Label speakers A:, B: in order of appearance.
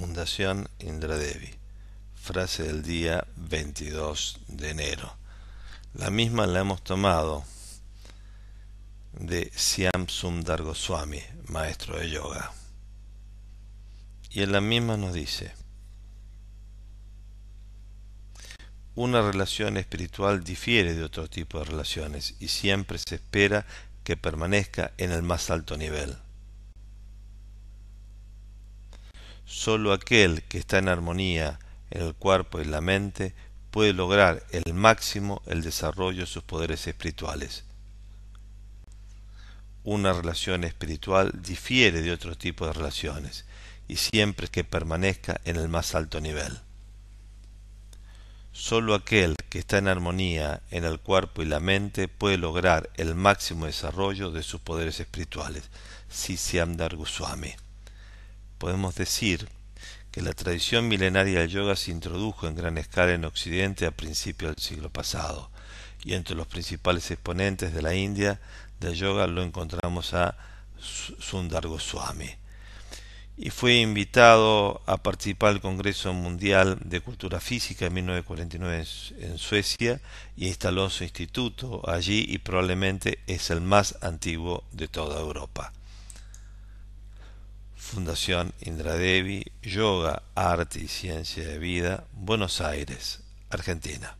A: Fundación Indradevi, Frase del día 22 de enero. La misma la hemos tomado de Siamsum Dargoswami, maestro de yoga. Y en la misma nos dice, una relación espiritual difiere de otro tipo de relaciones y siempre se espera que permanezca en el más alto nivel. Sólo aquel que está en armonía en el cuerpo y la mente puede lograr el máximo el desarrollo de sus poderes espirituales. Una relación espiritual difiere de otro tipo de relaciones y siempre que permanezca en el más alto nivel. Sólo aquel que está en armonía en el cuerpo y la mente puede lograr el máximo desarrollo de sus poderes espirituales. Goswami podemos decir que la tradición milenaria del yoga se introdujo en gran escala en Occidente a principios del siglo pasado, y entre los principales exponentes de la India del yoga lo encontramos a Sundar Goswami. Y fue invitado a participar al Congreso Mundial de Cultura Física en 1949 en Suecia y instaló su instituto allí y probablemente es el más antiguo de toda Europa. Fundación Indradevi, Yoga, Arte y Ciencia de Vida, Buenos Aires, Argentina.